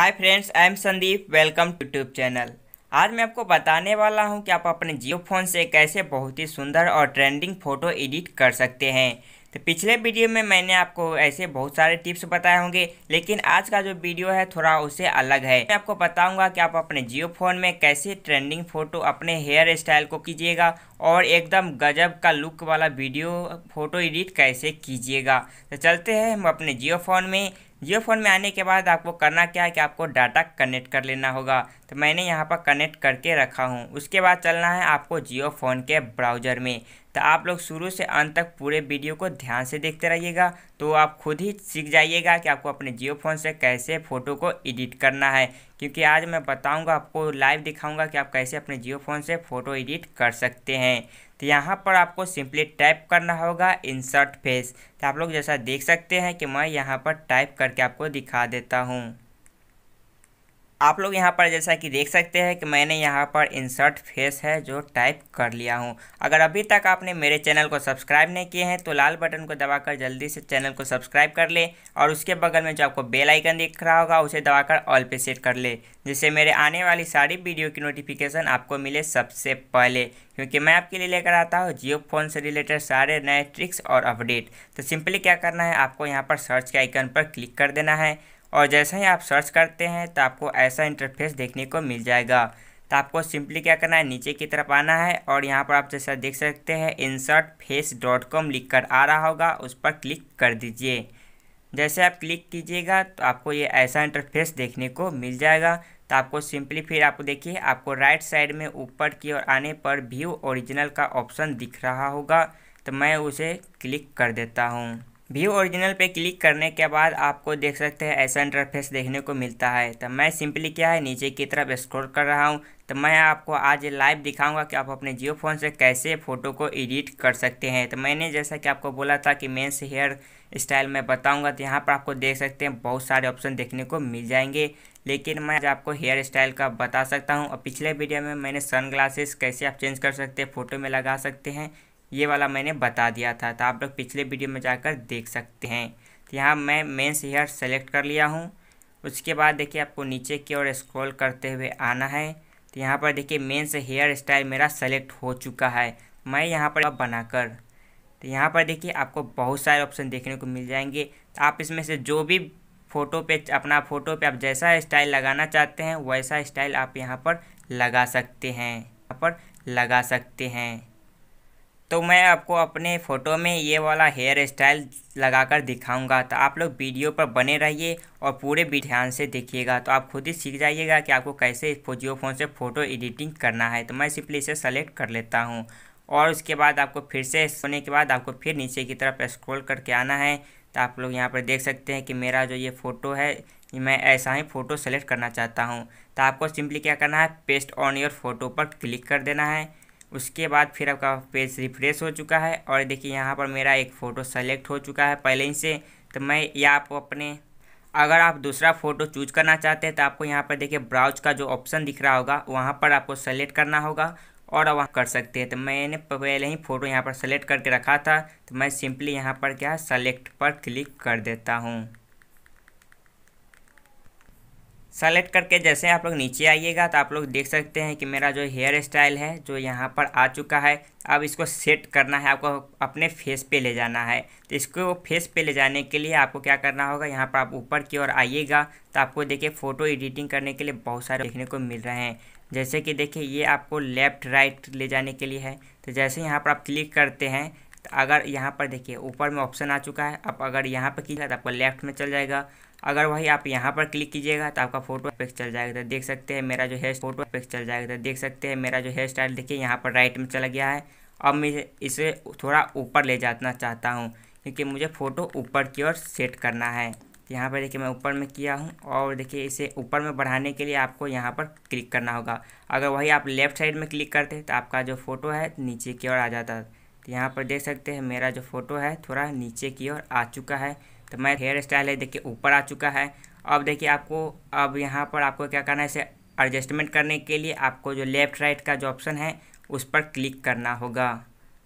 hi friends I am Sandeep welcome to YouTube channel आज मैं आपको बताने वाला हूं कि आप अपने जियो फ़ोन से कैसे बहुत ही सुंदर और ट्रेंडिंग फ़ोटो एडिट कर सकते हैं तो पिछले वीडियो में मैंने आपको ऐसे बहुत सारे टिप्स बताए होंगे लेकिन आज का जो वीडियो है थोड़ा उससे अलग है मैं आपको बताऊंगा कि आप अपने जियो फ़ोन में कैसे ट्रेंडिंग फ़ोटो अपने हेयर स्टाइल को कीजिएगा और एकदम गजब का लुक वाला वीडियो फ़ोटो एडिट कैसे कीजिएगा तो चलते हैं हम अपने जियो फ़ोन में जियो फ़ोन में आने के बाद आपको करना क्या है कि आपको डाटा कनेक्ट कर लेना होगा तो मैंने यहाँ पर कनेक्ट करके रखा हूँ उसके बाद चलना है आपको जियो फ़ोन के ब्राउज़र में तो आप लोग शुरू से अंत तक पूरे वीडियो को ध्यान से देखते रहिएगा तो आप खुद ही सीख जाइएगा कि आपको अपने जियो फ़ोन से कैसे फ़ोटो को एडिट करना है क्योंकि आज मैं बताऊंगा आपको लाइव दिखाऊंगा कि आप कैसे अपने जियो फ़ोन से फ़ोटो एडिट कर सकते हैं तो यहाँ पर आपको सिंपली टाइप करना होगा इंसर्ट फेस तो आप लोग जैसा देख सकते हैं कि मैं यहाँ पर टाइप करके आपको दिखा देता हूँ आप लोग यहाँ पर जैसा कि देख सकते हैं कि मैंने यहाँ पर इंसर्ट फेस है जो टाइप कर लिया हूँ अगर अभी तक आपने मेरे चैनल को सब्सक्राइब नहीं किए हैं तो लाल बटन को दबाकर जल्दी से चैनल को सब्सक्राइब कर ले और उसके बगल में जो आपको बेल आइकन दिख रहा होगा उसे दबाकर ऑल पे सेट कर ले जिससे मेरे आने वाली सारी वीडियो की नोटिफिकेशन आपको मिले सबसे पहले क्योंकि मैं आपके लिए लेकर आता हूँ जियो फोन से रिलेटेड सारे नए ट्रिक्स और अपडेट तो सिंपली क्या करना है आपको यहाँ पर सर्च के आइकन पर क्लिक कर देना है और जैसे ही आप सर्च करते हैं तो आपको ऐसा इंटरफेस देखने को मिल जाएगा तो आपको सिंपली क्या करना है नीचे की तरफ आना है और यहाँ पर आप जैसा देख सकते हैं इंसर्ट फेस डॉट कॉम लिख कर आ रहा होगा उस पर क्लिक कर दीजिए जैसे आप क्लिक कीजिएगा तो आपको ये ऐसा इंटरफेस देखने को मिल जाएगा तो आपको सिंपली फिर आप देखिए आपको राइट साइड में ऊपर की ओर आने पर व्यू ओरिजिनल का ऑप्शन दिख रहा होगा तो मैं उसे क्लिक कर देता हूँ व्यू ओरिजिनल पे क्लिक करने के बाद आपको देख सकते हैं ऐसा इंटरफेस देखने को मिलता है तो मैं सिंपली क्या है नीचे की तरफ स्क्रॉल कर रहा हूँ तो मैं आपको आज लाइव दिखाऊंगा कि आप अपने जियो फ़ोन से कैसे फ़ोटो को एडिट कर सकते हैं तो मैंने जैसा कि आपको बोला था कि मेन्स हेयर स्टाइल मैं बताऊंगा तो यहाँ पर आपको देख सकते हैं बहुत सारे ऑप्शन देखने को मिल जाएंगे लेकिन मैं आज आपको हेयर स्टाइल का बता सकता हूँ और पिछले वीडियो में मैंने सन कैसे आप चेंज कर सकते हैं फ़ोटो में लगा सकते हैं ये वाला मैंने बता दिया था तो आप लोग पिछले वीडियो में जाकर देख सकते हैं तो यहाँ मैं मेंस हेयर सेलेक्ट कर लिया हूँ उसके बाद देखिए आपको नीचे की ओर स्क्रॉल करते हुए आना है तो यहाँ पर देखिए मेंस हेयर स्टाइल मेरा सेलेक्ट हो चुका है मैं यहाँ पर बनाकर तो यहाँ पर देखिए आपको बहुत सारे ऑप्शन देखने को मिल जाएंगे तो आप इसमें से जो भी फ़ोटो पे अपना फ़ोटो पे आप जैसा स्टाइल लगाना चाहते हैं वैसा स्टाइल आप यहाँ पर लगा सकते हैं यहाँ पर लगा सकते हैं तो मैं आपको अपने फ़ोटो में ये वाला हेयर स्टाइल लगाकर दिखाऊंगा तो आप लोग वीडियो पर बने रहिए और पूरे भी ध्यान से देखिएगा तो आप खुद ही सीख जाइएगा कि आपको कैसे जियो फ़ोन से फ़ोटो एडिटिंग करना है तो मैं सिंपली इसे सेलेक्ट कर लेता हूँ और उसके बाद आपको फिर से होने के बाद आपको फिर नीचे की तरफ स्क्रोल करके आना है तो आप लोग यहाँ पर देख सकते हैं कि मेरा जो ये फ़ोटो है मैं ऐसा ही फ़ोटो सेलेक्ट करना चाहता हूँ तो आपको सिंपली क्या करना है पेस्ट ऑन योर फोटो पर क्लिक कर देना है उसके बाद फिर आपका पेज रिफ्रेश हो चुका है और देखिए यहाँ पर मेरा एक फ़ोटो सेलेक्ट हो चुका है पहले ही से तो मैं या आप अपने अगर आप दूसरा फ़ोटो चूज करना चाहते हैं तो आपको यहाँ पर देखिए ब्राउज का जो ऑप्शन दिख रहा होगा वहाँ पर आपको सेलेक्ट करना होगा और वहाँ कर सकते हैं तो मैंने पहले ही फ़ोटो यहाँ पर सेलेक्ट करके रखा था तो मैं सिंपली यहाँ पर क्या सेलेक्ट पर क्लिक कर देता हूँ सेलेक्ट करके जैसे आप लोग नीचे आइएगा तो आप लोग देख सकते हैं कि मेरा जो हेयर स्टाइल है जो यहाँ पर आ चुका है अब इसको सेट करना है आपको अपने फेस पे ले जाना है तो इसको फेस पे ले जाने के लिए आपको क्या करना होगा यहाँ पर आप ऊपर की ओर आइएगा तो आपको देखिए फ़ोटो एडिटिंग करने के लिए बहुत सारे देखने को मिल रहे हैं जैसे कि देखिए ये आपको लेफ़्ट राइट ले जाने के लिए है तो जैसे यहाँ पर आप क्लिक करते हैं तो अगर यहाँ पर देखिए ऊपर में ऑप्शन आ चुका है अब अगर यहाँ पर कीजिएगा तो आपको लेफ़्ट में चल जाएगा अगर वही आप यहाँ पर क्लिक कीजिएगा तो आपका फोटो पिक्स चल जाएगा तो देख सकते हैं मेरा जो हेयर फोटो पिक्स चल जाएगा तो देख सकते हैं मेरा जो हेयर स्टाइल देखिए यहाँ पर राइट में चला गया है अब मैं इसे थोड़ा ऊपर ले जाना चाहता हूँ क्योंकि मुझे फ़ोटो ऊपर की ओर सेट करना है यहाँ पर देखिए मैं ऊपर में किया हूँ और देखिए इसे ऊपर में बढ़ाने के लिए आपको यहाँ पर क्लिक करना होगा अगर वही आप लेफ़्ट साइड में क्लिक करते तो आपका जो फ़ोटो है नीचे की ओर आ जाता तो यहाँ पर देख सकते हैं मेरा जो फ़ोटो है थोड़ा नीचे की ओर आ चुका है तो मैं हेयर स्टाइल है देखिए ऊपर आ चुका है अब देखिए आपको अब यहाँ पर आपको क्या करना है इसे एडजस्टमेंट करने के लिए आपको जो लेफ़्ट राइट का जो ऑप्शन है उस पर क्लिक करना होगा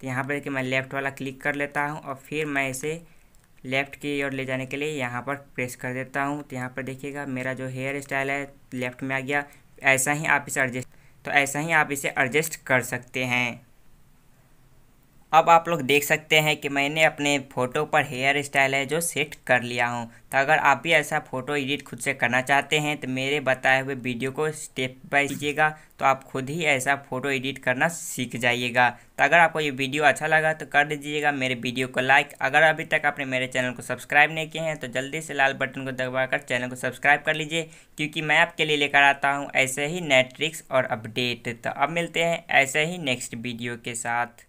तो यहाँ पर देखिए मैं लेफ़्ट वाला क्लिक कर लेता हूँ और फिर मैं इसे लेफ़्ट की ओर ले जाने के लिए यहाँ पर प्रेस कर देता हूँ तो यहाँ पर देखिएगा मेरा जो हेयर स्टाइल है लेफ़्ट में आ गया ऐसा ही आप इसे एडजस्ट तो ऐसा ही आप इसे एडजस्ट कर सकते हैं अब आप लोग देख सकते हैं कि मैंने अपने फ़ोटो पर हेयर स्टाइल है जो सेट कर लिया हूँ तो अगर आप भी ऐसा फ़ोटो एडिट खुद से करना चाहते हैं तो मेरे बताए हुए वीडियो को स्टेप बाय कीजिएगा तो आप खुद ही ऐसा फ़ोटो एडिट करना सीख जाइएगा तो अगर आपको ये वीडियो अच्छा लगा तो कर दीजिएगा मेरे वीडियो को लाइक अगर अभी तक आपने मेरे चैनल को सब्सक्राइब नहीं किए हैं तो जल्दी से लाल बटन को दबाकर चैनल को सब्सक्राइब कर लीजिए क्योंकि मैं आपके लिए लेकर आता हूँ ऐसे ही नए और अपडेट तो अब मिलते हैं ऐसे ही नेक्स्ट वीडियो के साथ